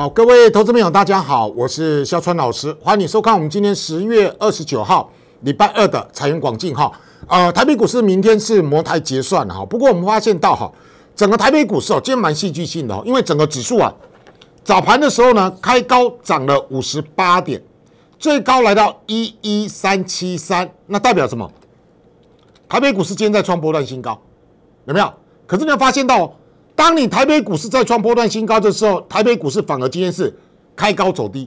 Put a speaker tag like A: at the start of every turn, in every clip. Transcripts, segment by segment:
A: 好，各位投资朋友，大家好，我是肖川老师，欢迎你收看我们今天十月二十九号礼拜二的财源广进哈。呃，台北股市明天是模台结算哈，不过我们发现到哈，整个台北股市哦，今天蛮戏剧性的哦，因为整个指数啊，早盘的时候呢，开高涨了五十八点，最高来到一一三七三，那代表什么？台北股市今天在创波段新高，有没有？可是你要发现到。当你台北股市在创波段新高的时候，台北股市反而今天是开高走低。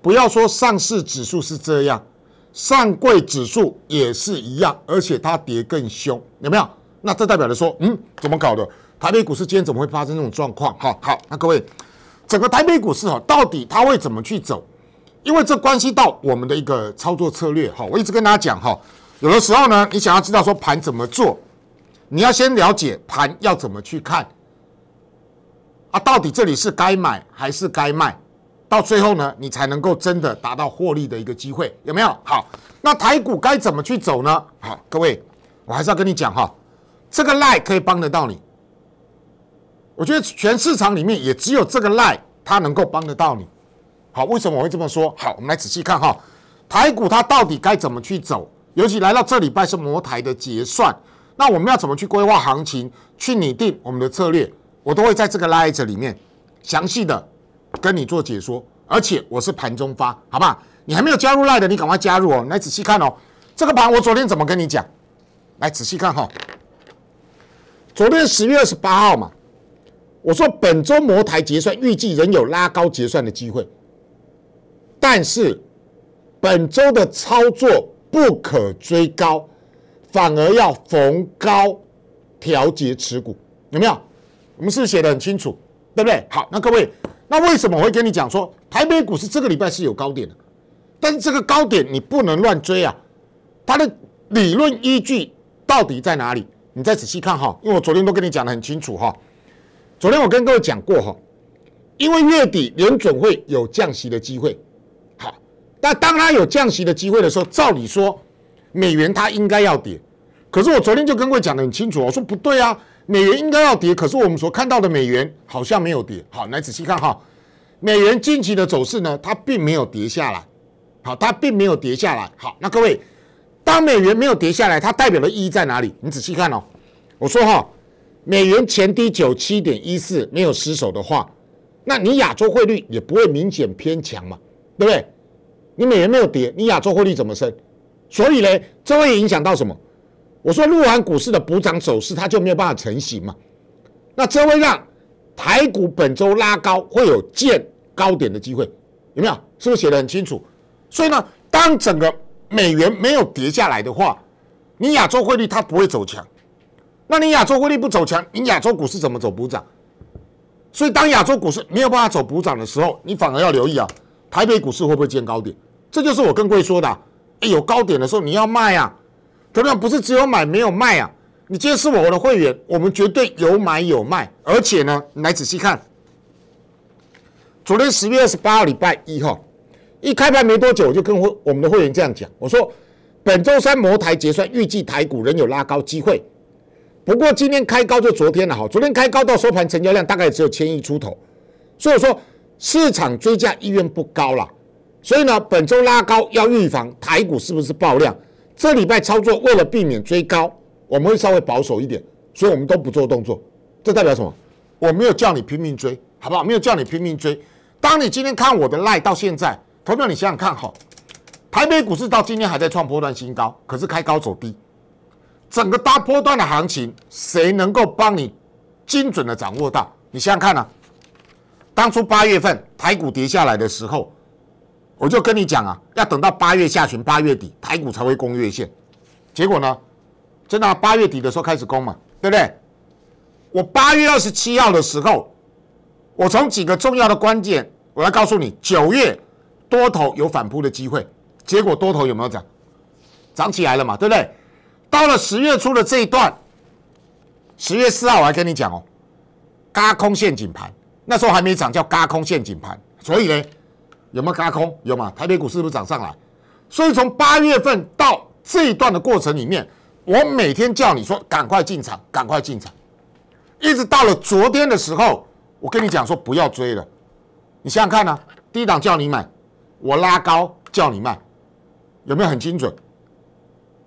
A: 不要说上市指数是这样，上柜指数也是一样，而且它跌更凶，有没有？那这代表着说，嗯，怎么搞的？台北股市今天怎么会发生这种状况？哈，好，那各位，整个台北股市哈，到底它会怎么去走？因为这关系到我们的一个操作策略。哈，我一直跟大家讲哈，有的时候呢，你想要知道说盘怎么做。你要先了解盘要怎么去看，啊，到底这里是该买还是该卖，到最后呢，你才能够真的达到获利的一个机会，有没有？好，那台股该怎么去走呢？好，各位，我还是要跟你讲哈，这个赖可以帮得到你，我觉得全市场里面也只有这个赖它能够帮得到你。好，为什么我会这么说？好，我们来仔细看哈，台股它到底该怎么去走，尤其来到这礼拜是摩台的结算。那我们要怎么去规划行情，去拟定我们的策略，我都会在这个 l i h t 里面详细的跟你做解说，而且我是盘中发，好吧？你还没有加入 l i t 的，你赶快加入哦，来仔细看哦。这个盘我昨天怎么跟你讲？来仔细看哈，昨天十月二十八号嘛，我说本周摩台结算预计仍有拉高结算的机会，但是本周的操作不可追高。反而要逢高调节持股，有没有？我们是写的很清楚，对不对？好，那各位，那为什么我会跟你讲说台北股市这个礼拜是有高点的？但是这个高点你不能乱追啊！它的理论依据到底在哪里？你再仔细看哈，因为我昨天都跟你讲的很清楚哈。昨天我跟各位讲过哈，因为月底联准会有降息的机会。好，那当它有降息的机会的时候，照理说。美元它应该要跌，可是我昨天就跟各位讲得很清楚，我说不对啊，美元应该要跌，可是我们所看到的美元好像没有跌。好，来仔细看哈，美元近期的走势呢，它并没有跌下来。好，它并没有跌下来。好，那各位，当美元没有跌下来，它代表的意义在哪里？你仔细看哦。我说哈，美元前低九七点一四没有失守的话，那你亚洲汇率也不会明显偏强嘛，对不对？你美元没有跌，你亚洲汇率怎么升？所以呢，这会影响到什么？我说，陆完股市的补涨走势，它就没有办法成型嘛。那这会让台股本周拉高，会有见高点的机会，有没有？是不是写得很清楚？所以呢，当整个美元没有跌下来的话，你亚洲汇率它不会走强。那你亚洲汇率不走强，你亚洲股市怎么走补涨？所以，当亚洲股市没有办法走补涨的时候，你反而要留意啊，台北股市会不会见高点？这就是我更会说的。有高点的时候你要卖啊，同样不是只有买没有卖啊。你今天是我的会员，我们绝对有买有卖，而且呢，你来仔细看。昨天十月二十八号礼拜一哈，一开盘没多久，我就跟我们的会员这样讲，我说本周三摩台结算预计台股仍有拉高机会，不过今天开高就昨天了哈，昨天开高到收盘，成交量大概只有千亿出头，所以说市场追加意愿不高了。所以呢，本周拉高要预防台股是不是爆量？这礼拜操作为了避免追高，我们会稍微保守一点，所以我们都不做动作。这代表什么？我没有叫你拼命追，好不好？没有叫你拼命追。当你今天看我的赖到现在，同学们，你想想看哈，台北股市到今天还在创波段新高，可是开高走低，整个大波段的行情谁能够帮你精准的掌握到？你想想看呢？当初八月份台股跌下来的时候。我就跟你讲啊，要等到八月下旬、八月底，台股才会攻月线。结果呢，真的八月底的时候开始攻嘛，对不对？我八月二十七号的时候，我从几个重要的关键，我要告诉你，九月多头有反扑的机会。结果多头有没有涨？涨起来了嘛，对不对？到了十月初的这一段，十月四号我还跟你讲哦，嘎空陷阱盘，那时候还没涨，叫嘎空陷阱盘。所以呢。有没有轧空？有吗？台北股是不是涨上来？所以从八月份到这一段的过程里面，我每天叫你说赶快进场，赶快进场，一直到了昨天的时候，我跟你讲说不要追了。你想想看啊，低档叫你买，我拉高叫你卖，有没有很精准？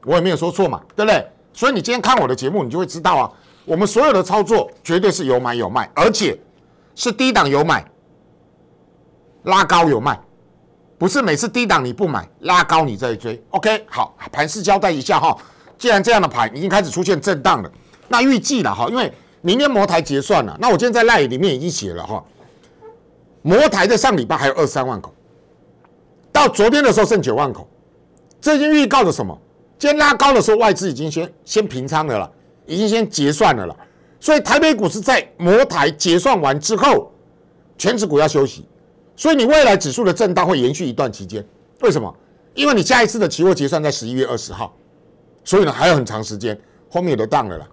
A: 我也没有说错嘛，对不对？所以你今天看我的节目，你就会知道啊，我们所有的操作绝对是有买有卖，而且是低档有买。拉高有卖，不是每次低档你不买，拉高你再追。OK，好，盘势交代一下哈。既然这样的盘已经开始出现震荡了，那预计了哈，因为明天摩台结算了，那我今天在 LINE 里面已经写了哈。摩台在上礼拜还有二三万口，到昨天的时候剩九万口，这已经预告的什么？今天拉高的时候外资已经先先平仓的了，已经先结算的了。所以台北股市在摩台结算完之后，全指股要休息。所以你未来指数的震荡会延续一段期间，为什么？因为你下一次的期货结算在十一月二十号，所以呢还有很长时间，后面有的荡了啦。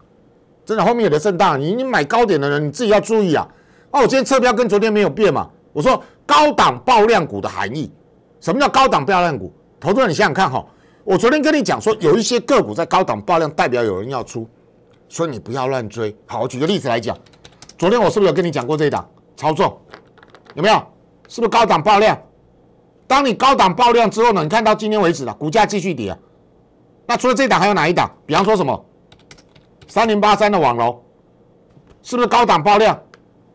A: 真的后面有的震荡，你你买高点的人你自己要注意啊。哦，我今天车标跟昨天没有变嘛？我说高档爆量股的含义，什么叫高档爆量股？投资人你想想看哈，我昨天跟你讲说有一些个股在高档爆量，代表有人要出，所以你不要乱追。好，我举个例子来讲，昨天我是不是有跟你讲过这一档操作？有没有？是不是高档爆量？当你高档爆量之后呢？你看到今天为止了，股价继续跌啊。那除了这档还有哪一档？比方说什么？三零八三的网龙，是不是高档爆量？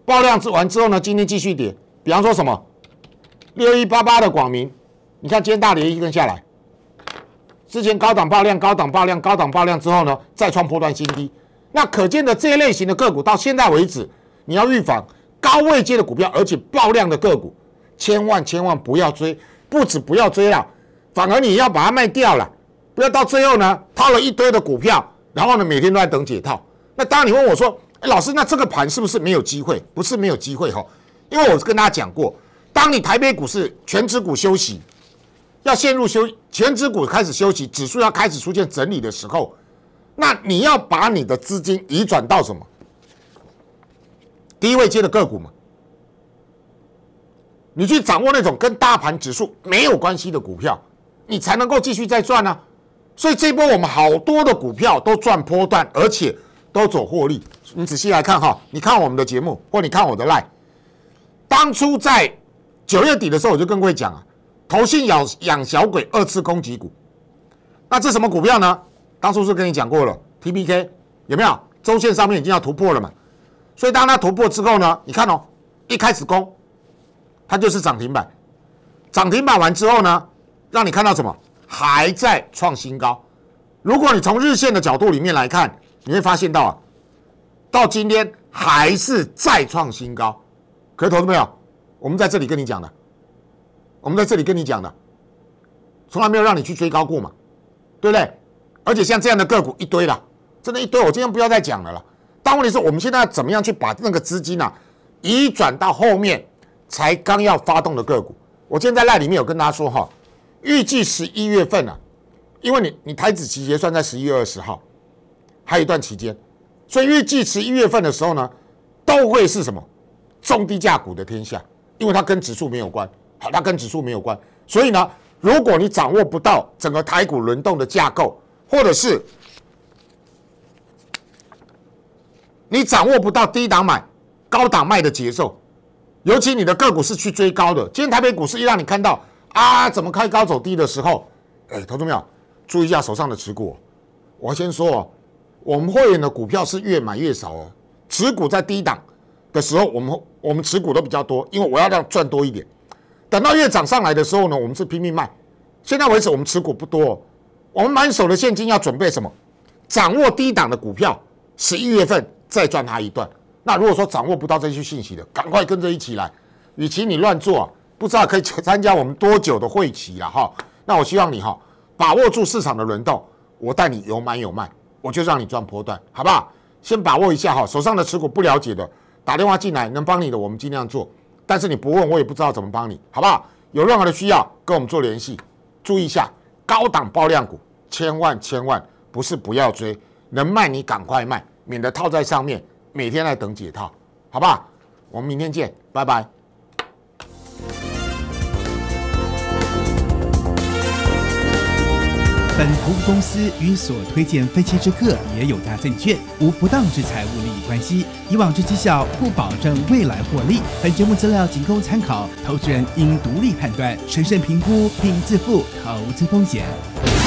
A: 爆量完之后呢？今天继续跌。比方说什么？六一八八的广明，你看今天大跌一根下来。之前高档爆量，高档爆量，高档爆量之后呢？再创破断新低。那可见的这一类型的个股到现在为止，你要预防高位接的股票，而且爆量的个股。千万千万不要追，不止不要追了，反而你要把它卖掉了。不要到最后呢套了一堆的股票，然后呢每天都在等解套。那当你问我说：“哎，老师，那这个盘是不是没有机会？”不是没有机会哈，因为我是跟大家讲过，当你台北股市全指股休息，要陷入休全指股开始休息，指数要开始出现整理的时候，那你要把你的资金移转到什么？低位接的个股嘛。你去掌握那种跟大盘指数没有关系的股票，你才能够继续再赚呢。所以这波我们好多的股票都赚波段，而且都走获利。你仔细来看哈，你看我们的节目，或你看我的 line，当初在九月底的时候，我就跟会讲啊，投信养养小鬼二次攻击股。那这什么股票呢？当初是跟你讲过了，TPK 有没有？周线上面已经要突破了嘛。所以当它突破之后呢，你看哦，一开始攻。它就是涨停板，涨停板完之后呢，让你看到什么？还在创新高。如果你从日线的角度里面来看，你会发现到啊，到今天还是再创新高。可是投资没有，我们在这里跟你讲的，我们在这里跟你讲的，从来没有让你去追高过嘛，对不对？而且像这样的个股一堆了，真的，一堆。我今天不要再讲了了。但问题是，我们现在要怎么样去把那个资金呢，移转到后面？才刚要发动的个股，我今天在赖里面有跟大家说哈，预计十一月份呢，因为你你台子期结算在十一月二十号，还有一段期间，所以预计十一月份的时候呢，都会是什么，中低价股的天下，因为它跟指数没有关，好，它跟指数没有关，所以呢，如果你掌握不到整个台股轮动的架构，或者是你掌握不到低档买、高档卖的节奏。尤其你的个股是去追高的，今天台北股市一让你看到啊，怎么开高走低的时候，哎，同志们注意一下手上的持股。我先说哦，我们会员的股票是越买越少哦，持股在低档的时候，我们我们持股都比较多，因为我要让赚多一点。等到越涨上来的时候呢，我们是拼命卖。现在为止我们持股不多，我们满手的现金要准备什么？掌握低档的股票，十一月份再赚它一段。那如果说掌握不到这些信息的，赶快跟着一起来。与其你乱做，不知道可以参加我们多久的会期了哈。那我希望你哈把握住市场的轮动，我带你有买有卖，我就让你赚波段，好不好？先把握一下哈，手上的持股不了解的，打电话进来能帮你的我们尽量做，但是你不问我也不知道怎么帮你，好不好？有任何的需要跟我们做联系。注意一下，高档爆量股，千万千万不是不要追，能卖你赶快卖，免得套在上面。每天来等解套，好吧？我们明天见，拜拜。本投资公司与所推荐分期之客也有大证券无不当之财务利益关系，以往之绩效不保证未来获利。本节目资料仅供参考，投资人应独立判断、审慎评估并自负投资风险。